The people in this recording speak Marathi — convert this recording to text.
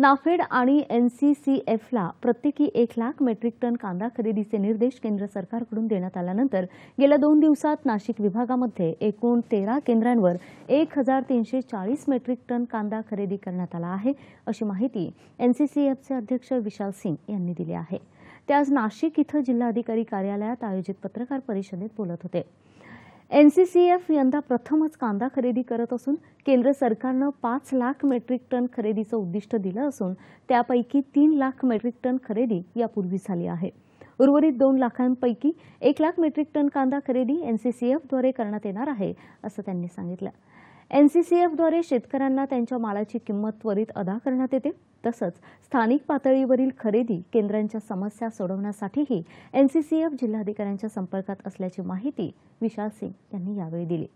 नाफेड आणि एन सी सी एफला प्रत्येकी एक लाख मेट्रिक टन कांदा खरेदीचे निर्देश केंद्र सरकारकडून देण्यात आल्यानंतर गेल्या दोन दिवसात नाशिक विभागामध्ये एकूण तेरा केंद्रांवर एक हजार तीनशे चाळीस मेट्रिक टन कांदा खरेदी करण्यात आला आहे अशी माहिती एन अध्यक्ष विशाल सिंग यांनी दिली आहे ते आज नाशिक इथं जिल्हाधिकारी कार्यालयात आयोजित पत्रकार परिषदेत बोलत होते एन सी सी एफ यंदा प्रथमच कांदा खरेदी करत असून केंद्र सरकारनं पाच लाख मेट्रिक टन खरेदीचं उद्दिष्ट दिलं असून त्यापैकी तीन लाख मेट्रिक टन खरेदी यापूर्वी झाली आहे उर्वरित दोन लाखांपैकी एक लाख मेट्रिक टन कांदा खरेदी एन सी सी एफद्वारे करण्यात येणार आहे असं त्यांनी सांगितलं एन सी सी एफद्वारे शेतकऱ्यांना त्यांच्या मालाची किंमत त्वरित अदा करण्यात येते तसंच स्थानिक पातळीवरील खरेदी केंद्रांच्या समस्या सोडवण्यासाठीही एन सी सी एफ जिल्हाधिकाऱ्यांच्या संपर्कात असल्याची माहिती विशाल सिंग यांनी यावेळी दिली